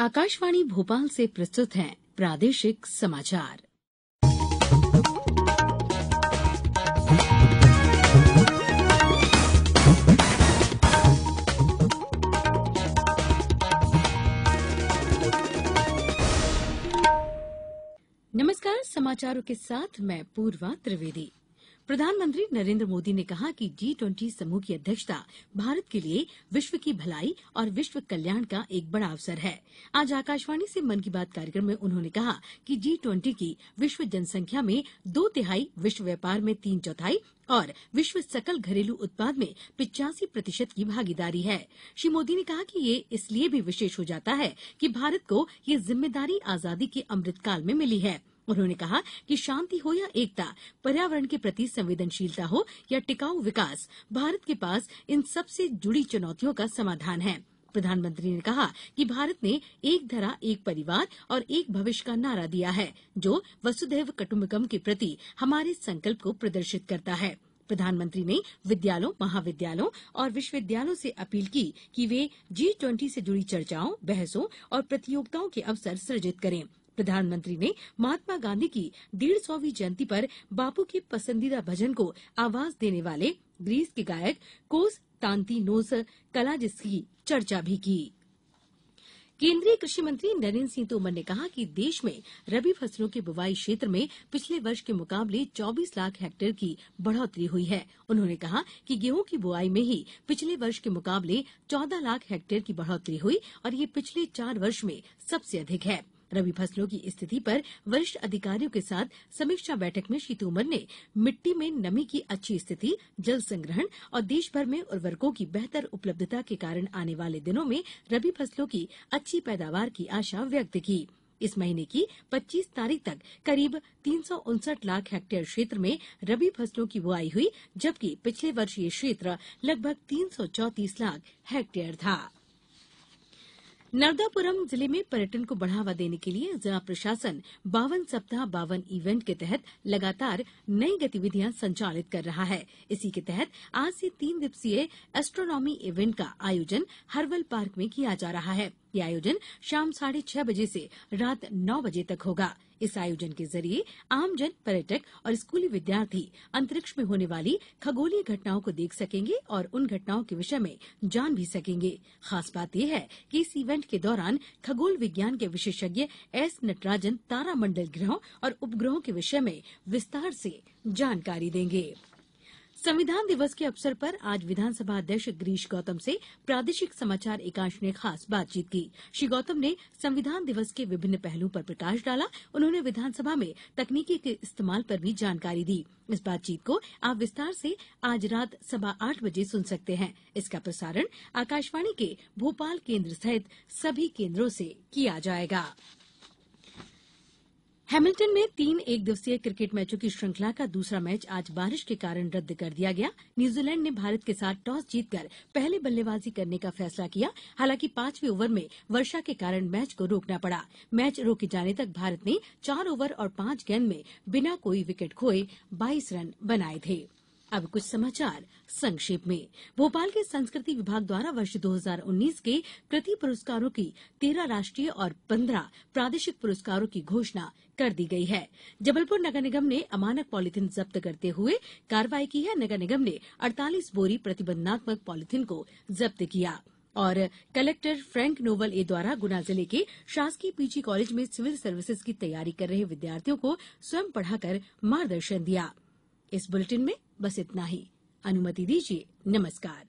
आकाशवाणी भोपाल से प्रस्तुत है प्रादेशिक समाचार नमस्कार समाचारों के साथ मैं पूर्वा त्रिवेदी प्रधानमंत्री नरेन्द्र मोदी ने कहा कि जी ट्वेंटी समूह की अध्यक्षता भारत के लिए विश्व की भलाई और विश्व कल्याण का एक बड़ा अवसर है आज आकाशवाणी से मन की बात कार्यक्रम में उन्होंने कहा कि जी ट्वेंटी की विश्व जनसंख्या में दो तिहाई विश्व व्यापार में तीन चौथाई और विश्व सकल घरेलू उत्पाद में पिचासी प्रतिशत की भागीदारी है श्री मोदी ने कहा कि ये इसलिए भी विशेष हो जाता है कि भारत को ये जिम्मेदारी आजादी के अमृतकाल में मिली है उन्होंने कहा कि शांति हो या एकता पर्यावरण के प्रति संवेदनशीलता हो या टिकाऊ विकास भारत के पास इन सबसे जुड़ी चुनौतियों का समाधान है प्रधानमंत्री ने कहा कि भारत ने एक धरा एक परिवार और एक भविष्य का नारा दिया है जो वसुधैव कटुम्बकम के प्रति हमारे संकल्प को प्रदर्शित करता है प्रधानमंत्री ने विद्यालयों महाविद्यालयों और विश्वविद्यालयों से अपील की कि वे जी ट्वेंटी से जुड़ी चर्चाओं बहसों और प्रतियोगिताओं के अवसर सृजित करें प्रधानमंत्री ने महात्मा गांधी की डेढ़ सौवीं जयंती पर बापू के पसंदीदा भजन को आवाज देने वाले ग्रीस के गायक कोस तांतीनोस कलाजिस की चर्चा भी की केंद्रीय कृषि मंत्री नरेंद्र सिंह तोमर ने कहा कि देश में रबी फसलों के बुवाई क्षेत्र में पिछले वर्ष के मुकाबले 24 लाख हेक्टेयर की बढ़ोतरी हुई है उन्होंने कहा कि गेहूं की बुआई में ही पिछले वर्ष के मुकाबले 14 लाख हेक्टेयर की बढ़ोतरी हुई और ये पिछले चार वर्ष में सबसे अधिक है रबी फसलों की स्थिति पर वरिष्ठ अधिकारियों के साथ समीक्षा बैठक में श्री तोमर ने मिट्टी में नमी की अच्छी स्थिति जल संग्रहण और देशभर में उर्वरकों की बेहतर उपलब्धता के कारण आने वाले दिनों में रबी फसलों की अच्छी पैदावार की आशा व्यक्त की इस महीने की 25 तारीख तक करीब तीन लाख हेक्टेयर क्षेत्र में रबी फसलों की बुआई हुई जबकि पिछले वर्ष ये क्षेत्र लगभग तीन लाख हेक्टेयर था नर्मदापुरम जिले में पर्यटन को बढ़ावा देने के लिए जिला प्रशासन बावन सप्ताह बावन इवेंट के तहत लगातार नई गतिविधियां संचालित कर रहा है इसी के तहत आज से तीन दिवसीय एस्ट्रोनॉमी इवेंट का आयोजन हरवल पार्क में किया जा रहा है यह आयोजन शाम साढ़े छह बजे से रात नौ बजे तक होगा इस आयोजन के जरिए आमजन पर्यटक और स्कूली विद्यार्थी अंतरिक्ष में होने वाली खगोलीय घटनाओं को देख सकेंगे और उन घटनाओं के विषय में जान भी सकेंगे खास बात यह है कि इस इवेंट के दौरान खगोल विज्ञान के विशेषज्ञ एस नटराजन तारामंडल ग्रहों और उपग्रहों के विषय में विस्तार से जानकारी देंगे संविधान दिवस के अवसर पर आज विधानसभा अध्यक्ष गिरीश गौतम से प्रादेशिक समाचार एकांश ने खास बातचीत की श्री गौतम ने संविधान दिवस के विभिन्न पहलुओं पर प्रकाश डाला उन्होंने विधानसभा में तकनीकी के इस्तेमाल पर भी जानकारी दी इस बातचीत को आप विस्तार से आज रात सवा आठ बजे सुन सकते हैं इसका प्रसारण आकाशवाणी के भोपाल केंद्र सहित सभी केंद्रों से किया जाएगा हैमिल्टन में तीन एक दिवसीय क्रिकेट मैचों की श्रृंखला का दूसरा मैच आज बारिश के कारण रद्द कर दिया गया न्यूजीलैंड ने भारत के साथ टॉस जीतकर पहले बल्लेबाजी करने का फैसला किया हालांकि पांचवें ओवर में वर्षा के कारण मैच को रोकना पड़ा मैच रोके जाने तक भारत ने चार ओवर और पांच गेंद में बिना कोई विकेट खोए बाईस रन बनाए थे अब कुछ समाचार संक्षेप में भोपाल के संस्कृति विभाग द्वारा वर्ष 2019 के कृति पुरस्कारों की तेरह राष्ट्रीय और पंद्रह प्रादेशिक पुरस्कारों की घोषणा कर दी गई है जबलपुर नगर निगम ने अमानक पॉलीथिन जब्त करते हुए कार्रवाई की है नगर निगम ने 48 बोरी प्रतिबंधात्मक पॉलीथिन को जब्त किया और कलेक्टर फ्रैंक नोवल ए द्वारा गुना जिले के शासकीय पीजी कॉलेज में सिविल सर्विसेज की तैयारी कर रहे विद्यार्थियों को स्वयं पढ़ाकर मार्गदर्शन दिया इस बुलेटिन में बस इतना ही अनुमति दीजिए नमस्कार